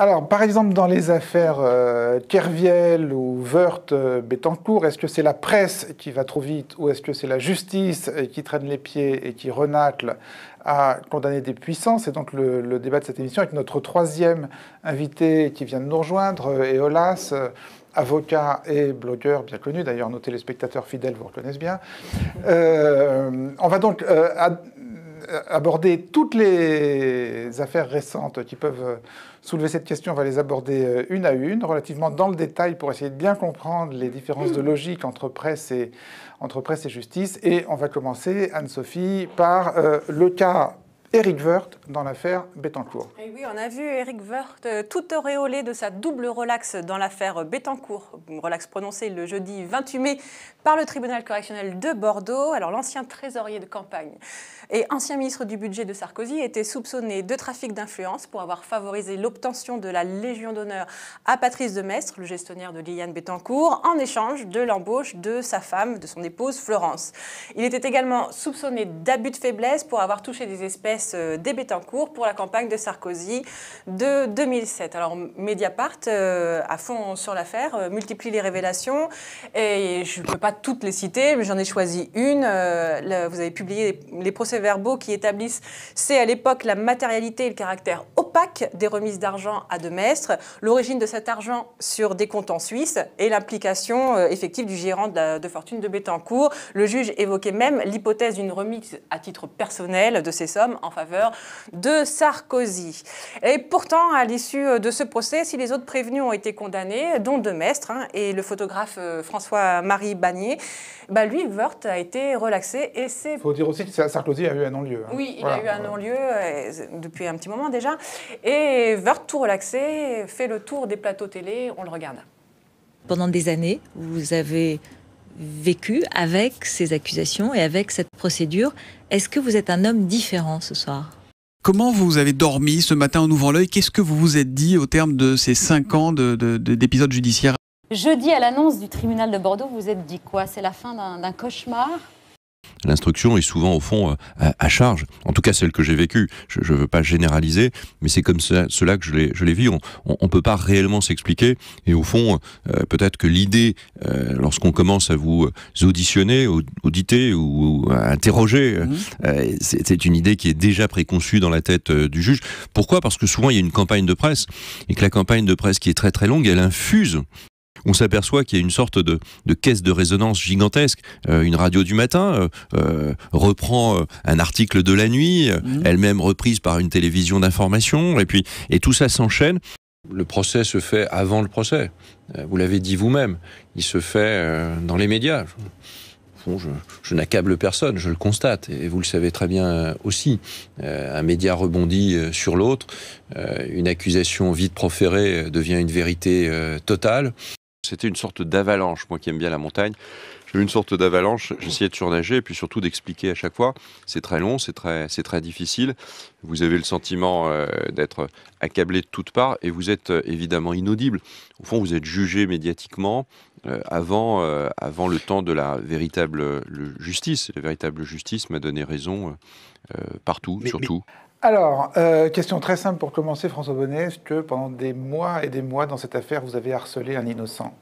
Alors, par exemple, dans les affaires euh, Kerviel ou Wörth, euh, est-ce que c'est la presse qui va trop vite ou est-ce que c'est la justice euh, qui traîne les pieds et qui renacle à condamner des puissances C'est donc le, débat de cette émission avec notre troisième invité qui vient de nous rejoindre, Eolas. Euh, avocat et blogueur bien connu, d'ailleurs nos téléspectateurs fidèles vous reconnaissent bien. on va donc euh, aborder toutes les affaires récentes qui peuvent euh, soulever cette question. On va les aborder euh, une à une, relativement dans le détail, pour essayer de bien comprendre les différences de logique entre presse et, entre presse et justice. Et on va commencer, Anne-Sophie, par le cas Eric Woerth dans l'affaire Bettencourt. Et eh oui, on a vu Eric Woerth euh, tout auréolé de sa double relaxe dans l'affaire Bettencourt. Relax prononcé le jeudi 28 mai par le tribunal correctionnel de Bordeaux. Alors, l'ancien trésorier de campagne et ancien ministre du budget de Sarkozy était soupçonné de trafic d'influence pour avoir favorisé l'obtention de la Légion d'honneur à Patrice de Demestre, le gestionnaire de Liliane Bettencourt, en échange de l'embauche de sa femme, de son épouse Florence. Il était également soupçonné d'abus de faiblesse pour avoir touché des espèces euh, des Bettencourt pour la campagne de Sarkozy de 2007. Alors Mediapart, euh, à fond sur l'affaire, euh, multiplie les révélations et je ne peux pas toutes les citer, mais j'en ai choisi une. vous avez publié les, procès-verbaux qui établissent, c'est à l'époque la matérialité et le caractère opaque des remises d'argent à de Maistre, l'origine de cet argent sur des comptes en Suisse et l'implication effective du gérant de, de fortune de Bettencourt. Le juge évoquait même l'hypothèse d'une remise à titre personnel de ces sommes en faveur de Sarkozy. Et pourtant, à l'issue de ce procès, si les autres prévenus ont été condamnés, dont Demestre hein, et le photographe euh, François-Marie Bagné, bah lui, Wörth a été relaxé et c'est... faut dire aussi que Sarkozy a eu un non-lieu. Hein. Oui, il a eu un non-lieu euh, depuis un petit moment déjà. Et Wörth, tout relaxé, fait le tour des plateaux télé, on le regarde. Pendant des années, vous avez vécu avec ces accusations et avec cette procédure. Est-ce que vous êtes un homme différent ce soir Comment vous avez dormi ce matin en ouvrant l'œil Qu'est-ce que vous vous êtes dit au terme de ces cinq ans d'épisodes judiciaires Jeudi, à l'annonce du tribunal de Bordeaux, vous vous êtes dit quoi C'est la fin d'un cauchemar l'instruction est souvent au fond euh, à, charge. En tout cas, celle que j'ai vécue. Je ne veux pas généraliser, mais c'est comme cela que je l'ai vu. On ne peut pas réellement s'expliquer. Et au fond, euh, peut-être que l'idée, euh, lorsqu'on commence à vous auditionner, auditer ou, interroger, mhm. c'est une idée qui est déjà préconçue dans la tête du juge. Pourquoi Parce que souvent, il y a une campagne de presse et que la campagne de presse qui est très très longue, elle infuse on s'aperçoit qu'il y a une sorte de, caisse de résonance gigantesque. Euh, une radio du matin euh, euh, reprend un article de la nuit, mhm. elle-même reprise par une télévision d'information, et puis et tout ça s'enchaîne. Le procès se fait avant le procès. Vous l'avez dit vous-même. Il se fait dans les médias. je, n'accable personne, je le constate, et vous le savez très bien aussi. un média rebondit sur l'autre, une accusation vite proférée devient une vérité totale c'était une sorte d'avalanche. Moi qui aime bien la montagne, j'ai une sorte d'avalanche. J'essayais de surnager et puis surtout d'expliquer à chaque fois. C'est très long, c'est très, très difficile. Vous avez le sentiment euh, d'être accablé de toutes parts et vous êtes euh, évidemment inaudible. Au fond, vous êtes jugé médiatiquement euh, avant, avant le temps de la véritable justice. La véritable justice m'a donné raison partout, surtout. Alors, euh, question très simple pour commencer, François Bonnet. Est-ce que pendant des mois et des mois dans cette affaire, vous avez harcelé un innocent